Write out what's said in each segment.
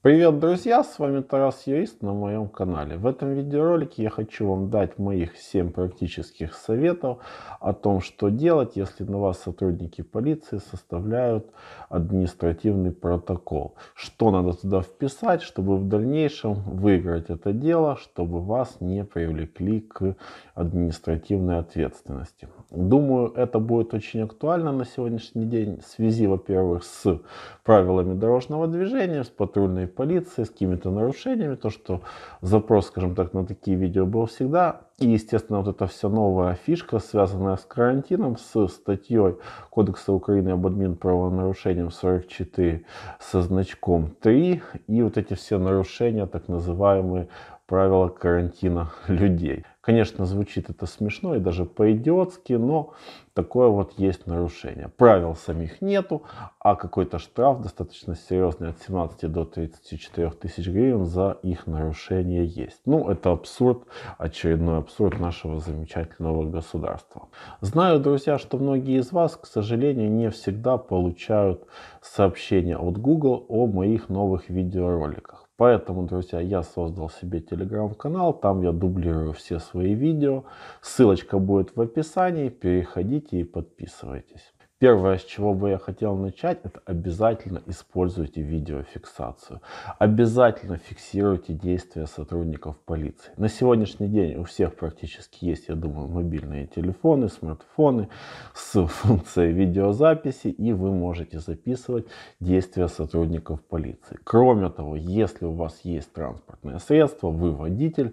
Привет, друзья! С вами Тарас Юрист на моем канале. В этом видеоролике я хочу вам дать моих 7 практических советов о том, что делать, если на вас сотрудники полиции составляют административный протокол. Что надо туда вписать, чтобы в дальнейшем выиграть это дело, чтобы вас не привлекли к административной ответственности. Думаю, это будет очень актуально на сегодняшний день в связи, во-первых, с правилами дорожного движения, с патрульной полиции с какими-то нарушениями, то, что запрос, скажем так, на такие видео был всегда. И, естественно, вот эта вся новая фишка, связанная с карантином, с статьей Кодекса Украины об админправонарушениям 44 со значком 3, и вот эти все нарушения, так называемые правила карантина людей. Конечно, звучит это смешно и даже по-идиотски, но такое вот есть нарушение. Правил самих нету, а какой-то штраф достаточно серьезный от 17 до 34 тысяч гривен за их нарушение есть. Ну, это абсурд, очередной абсурд нашего замечательного государства. Знаю, друзья, что многие из вас, к сожалению, не всегда получают сообщения от Google о моих новых видеороликах. Поэтому, друзья, а я создал себе телеграм-канал, там я дублирую все свои видео. Ссылочка будет в описании, переходите и подписывайтесь. Первое, с чего бы я хотел начать, это обязательно используйте видеофиксацию. Обязательно фиксируйте действия сотрудников полиции. На сегодняшний день у всех практически есть, я думаю, мобильные телефоны, смартфоны с функцией видеозаписи, и вы можете записывать действия сотрудников полиции. Кроме того, если у вас есть транспортное средство, вы водитель,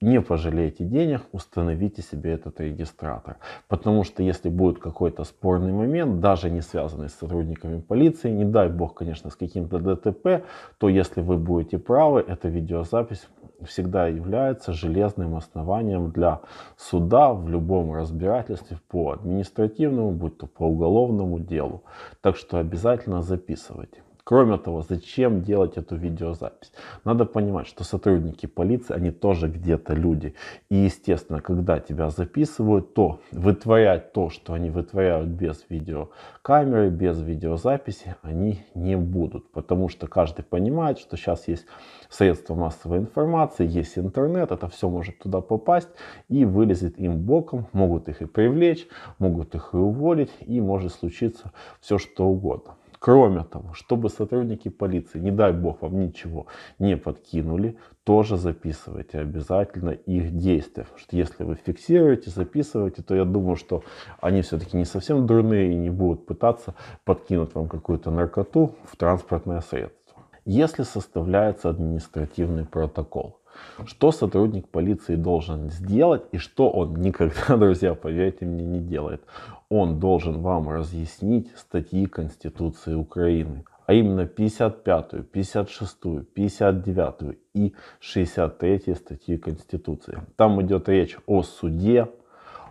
не пожалеете денег, установите себе этот регистратор. Потому что если будет какой-то спорный момент, даже не связанный с сотрудниками полиции, не дай бог, конечно, с каким-то ДТП, то если вы будете правы, эта видеозапись всегда является железным основанием для суда в любом разбирательстве по административному, будь то по уголовному делу. Так что обязательно записывайте. Кроме того, зачем делать эту видеозапись? Надо понимать, что сотрудники полиции, они тоже где-то люди. И, естественно, когда тебя записывают, то вытворять то, что они вытворяют без видеокамеры, без видеозаписи, они не будут. Потому что каждый понимает, что сейчас есть средства массовой информации, есть интернет, это все может туда попасть и вылезет им боком, могут их и привлечь, могут их и уволить и может случиться все что угодно. Кроме того, чтобы сотрудники полиции, не дай бог, вам ничего не подкинули, тоже записывайте обязательно их действия. Потому что если вы фиксируете, записываете, то я думаю, что они все-таки не совсем дурные и не будут пытаться подкинуть вам какую-то наркоту в транспортное средство. Если составляется административный протокол, что сотрудник полиции должен сделать и что он никогда, друзья, поверьте мне, не делает он должен вам разъяснить статьи Конституции Украины, а именно 55, 56, 59 и 63 статьи Конституции. Там идет речь о суде,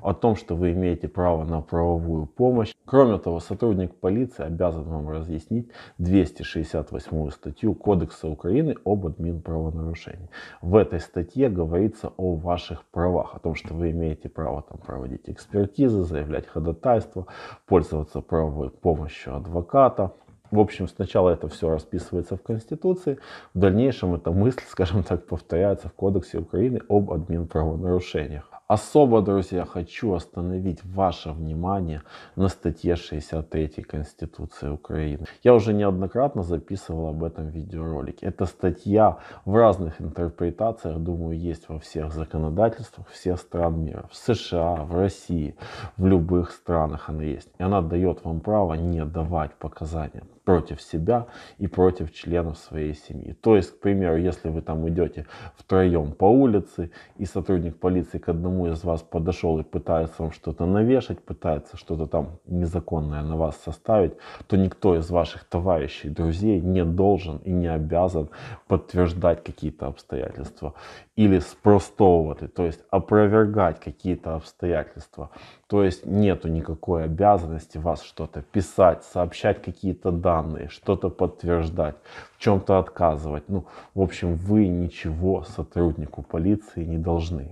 о том, что вы имеете право на правовую помощь. Кроме того, сотрудник полиции обязан вам разъяснить 268 статью Кодекса Украины об админправонарушении. В этой статье говорится о ваших правах, о том, что вы имеете право там, проводить экспертизы, заявлять ходатайство, пользоваться правовой помощью адвоката, в общем, сначала это все расписывается в Конституции, в дальнейшем эта мысль, скажем так, повторяется в Кодексе Украины об админправонарушениях. Особо, друзья, хочу остановить ваше внимание на статье 63 Конституции Украины. Я уже неоднократно записывал об этом видеоролик. Эта статья в разных интерпретациях, думаю, есть во всех законодательствах всех стран мира. В США, в России, в любых странах она есть. И она дает вам право не давать показания против себя и против членов своей семьи. То есть, к примеру, если вы там идете втроем по улице и сотрудник полиции к одному кому из вас подошел и пытается вам что-то навешать, пытается что-то там незаконное на вас составить, то никто из ваших товарищей, друзей не должен и не обязан подтверждать какие-то обстоятельства или спростовывать, то есть опровергать какие-то обстоятельства. То есть нету никакой обязанности вас что-то писать, сообщать какие-то данные, что-то подтверждать, в чем-то отказывать. Ну, в общем, вы ничего сотруднику полиции не должны.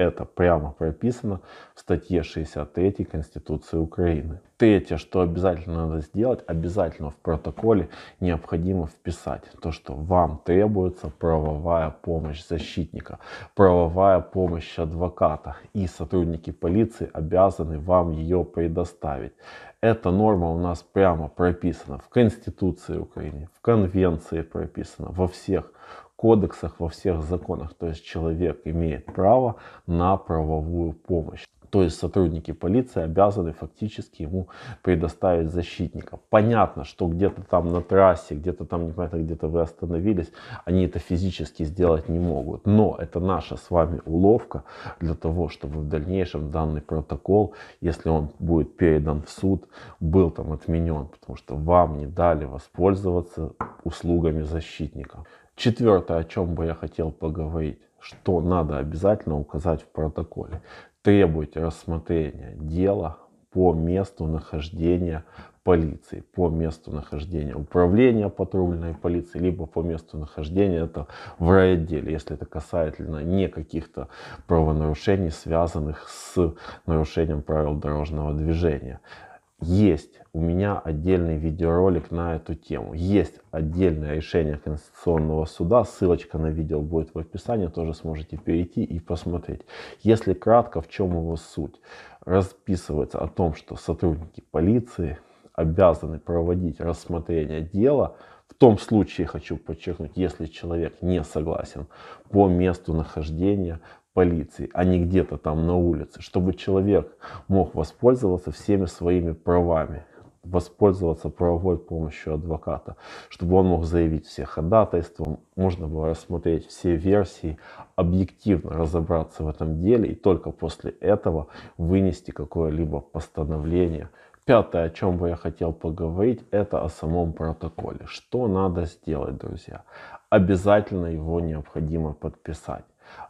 Это прямо прописано в статье 63 Конституции Украины. Третье, что обязательно надо сделать, обязательно в протоколе необходимо вписать то, что вам требуется правовая помощь защитника, правовая помощь адвоката и сотрудники полиции обязаны вам ее предоставить. Эта норма у нас прямо прописана в Конституции Украины, в Конвенции прописана, во всех кодексах, во всех законах. То есть человек имеет право на правовую помощь. То есть сотрудники полиции обязаны фактически ему предоставить защитника. Понятно, что где-то там на трассе, где-то там не непонятно, где-то вы остановились, они это физически сделать не могут. Но это наша с вами уловка для того, чтобы в дальнейшем данный протокол, если он будет передан в суд, был там отменен, потому что вам не дали воспользоваться услугами защитника. Четвертое, о чем бы я хотел поговорить, что надо обязательно указать в протоколе. Требуйте рассмотрения дела по месту нахождения полиции, по месту нахождения управления патрульной полиции, либо по месту нахождения это в райотделе, если это касается не каких-то правонарушений, связанных с нарушением правил дорожного движения. Есть у меня отдельный видеоролик на эту тему. Есть отдельное решение Конституционного суда. Ссылочка на видео будет в описании. Тоже сможете перейти и посмотреть. Если кратко, в чем его суть? Расписывается о том, что сотрудники полиции обязаны проводить рассмотрение дела в том случае, хочу подчеркнуть, если человек не согласен по месту нахождения полиции, а не где-то там на улице, чтобы человек мог воспользоваться всеми своими правами, воспользоваться правовой помощью адвоката, чтобы он мог заявить все ходатайства, можно было рассмотреть все версии, объективно разобраться в этом деле и только после этого вынести какое-либо постановление. Пятое, о чем бы я хотел поговорить, это о самом протоколе. Что надо сделать, друзья? Обязательно его необходимо подписать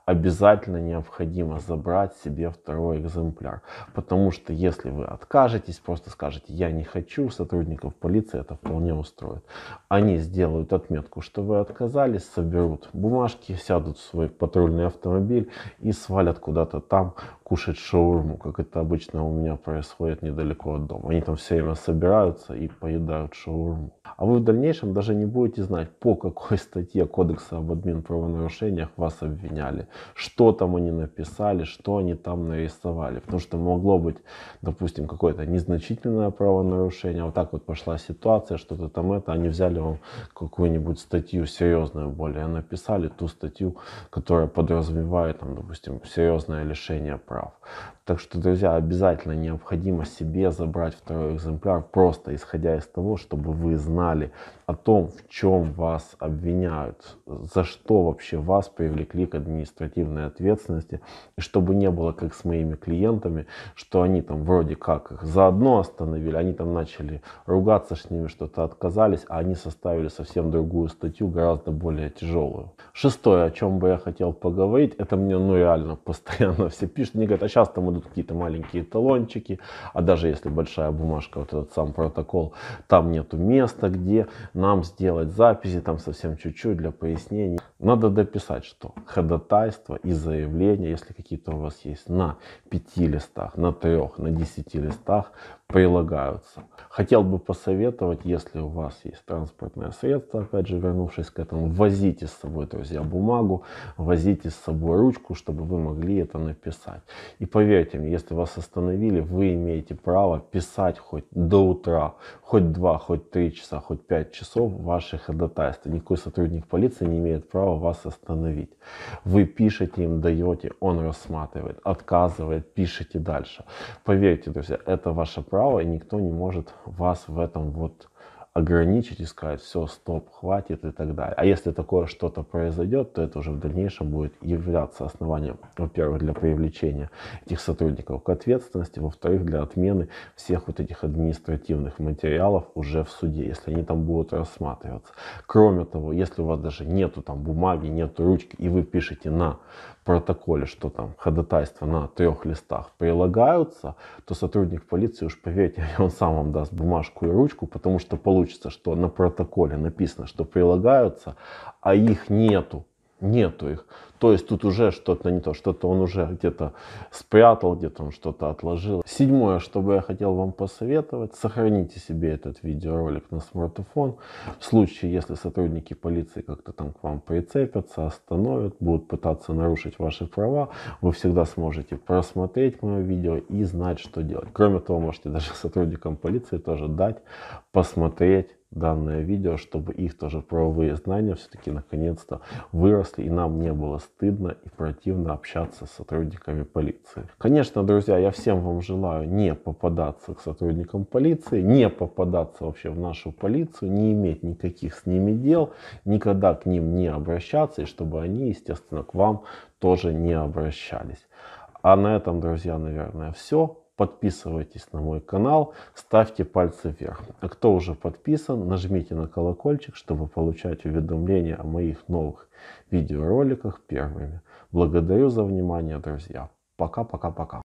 обязательно необходимо забрать себе второй экземпляр. Потому что если вы откажетесь, просто скажете «я не хочу», сотрудников полиции это вполне устроит. Они сделают отметку, что вы отказались, соберут бумажки, сядут в свой патрульный автомобиль и свалят куда-то там кушать шаурму, как это обычно у меня происходит недалеко от дома. Они там все время собираются и поедают шаурму. А вы в дальнейшем даже не будете знать, по какой статье Кодекса об админправонарушениях вас обвиняли что там они написали, что они там нарисовали. Потому что могло быть, допустим, какое-то незначительное правонарушение, вот так вот пошла ситуация, что-то там это, они взяли вам какую-нибудь статью серьезную более, написали ту статью, которая подразумевает, там, допустим, серьезное лишение прав. Так что, друзья, обязательно необходимо себе забрать второй экземпляр, просто исходя из того, чтобы вы знали о том, в чем вас обвиняют, за что вообще вас привлекли к администрации административной ответственности, и чтобы не было как с моими клиентами, что они там вроде как их заодно остановили, они там начали ругаться с ними, что-то отказались, а они составили совсем другую статью, гораздо более тяжелую. Шестое, о чем бы я хотел поговорить, это мне ну реально постоянно все пишут, мне говорят, а сейчас там идут какие-то маленькие талончики, а даже если большая бумажка, вот этот сам протокол, там нету места, где нам сделать записи, там совсем чуть-чуть для пояснений. Надо дописать, что ходатай ходатайства и заявления, если какие-то у вас есть, на пяти листах, на трех, на десяти листах прилагаются. Хотел бы посоветовать, если у вас есть транспортное средство, опять же, вернувшись к этому, возите с собой, друзья, бумагу, возите с собой ручку, чтобы вы могли это написать. И поверьте мне, если вас остановили, вы имеете право писать хоть до утра, хоть два, хоть три часа, хоть пять часов ваши ходатайства. Никакой сотрудник полиции не имеет права вас остановить. Вы пишете им, даете, он рассматривает, отказывает, пишите дальше. Поверьте, друзья, это ваше право права, и никто не может вас в этом вот ограничить и сказать, все, стоп, хватит и так далее. А если такое что-то произойдет, то это уже в дальнейшем будет являться основанием, во-первых, для привлечения этих сотрудников к ответственности, во-вторых, для отмены всех вот этих административных материалов уже в суде, если они там будут рассматриваться. Кроме того, если у вас даже нету там бумаги, нету ручки, и вы пишете на протоколе, что там ходатайство на трех листах прилагаются, то сотрудник полиции, уж поверьте, он сам вам даст бумажку и ручку, потому что получит получится, что на протоколе написано, что прилагаются, а их нету, нету их. То есть тут уже что-то не то, что-то он уже где-то спрятал, где-то он что-то отложил. Седьмое, что бы я хотел вам посоветовать, сохраните себе этот видеоролик на смартфон. В случае, если сотрудники полиции как-то там к вам прицепятся, остановят, будут пытаться нарушить ваши права, вы всегда сможете просмотреть мое видео и знать, что делать. Кроме того, можете даже сотрудникам полиции тоже дать посмотреть данное видео, чтобы их тоже правовые знания все-таки наконец-то выросли, и нам не было стыдно и противно общаться с сотрудниками полиции. Конечно, друзья, я всем вам желаю не попадаться к сотрудникам полиции, не попадаться вообще в нашу полицию, не иметь никаких с ними дел, никогда к ним не обращаться, и чтобы они, естественно, к вам тоже не обращались. А на этом, друзья, наверное, все. Подписывайтесь на мой канал, ставьте пальцы вверх. А кто уже подписан, нажмите на колокольчик, чтобы получать уведомления о моих новых видеороликах первыми. Благодарю за внимание, друзья. Пока-пока-пока.